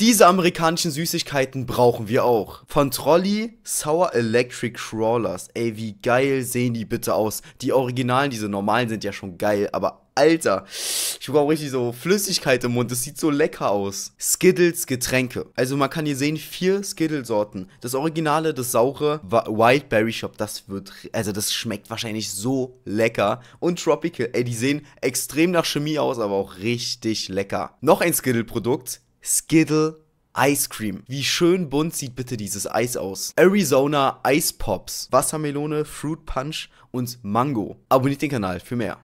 Diese amerikanischen Süßigkeiten brauchen wir auch. Von Trolley Sour Electric Crawlers. Ey, wie geil sehen die bitte aus. Die Originalen, diese normalen sind ja schon geil, aber Alter, ich habe auch richtig so Flüssigkeit im Mund. Das sieht so lecker aus. Skittles Getränke. Also man kann hier sehen, vier Skittles-Sorten. Das Originale, das saure Wildberry Shop. Das wird, also das schmeckt wahrscheinlich so lecker. Und Tropical. Ey, die sehen extrem nach Chemie aus, aber auch richtig lecker. Noch ein Skittle-Produkt. Skittle Ice Cream. Wie schön bunt sieht bitte dieses Eis aus. Arizona Ice Pops, Wassermelone, Fruit Punch und Mango. Abonniert den Kanal für mehr.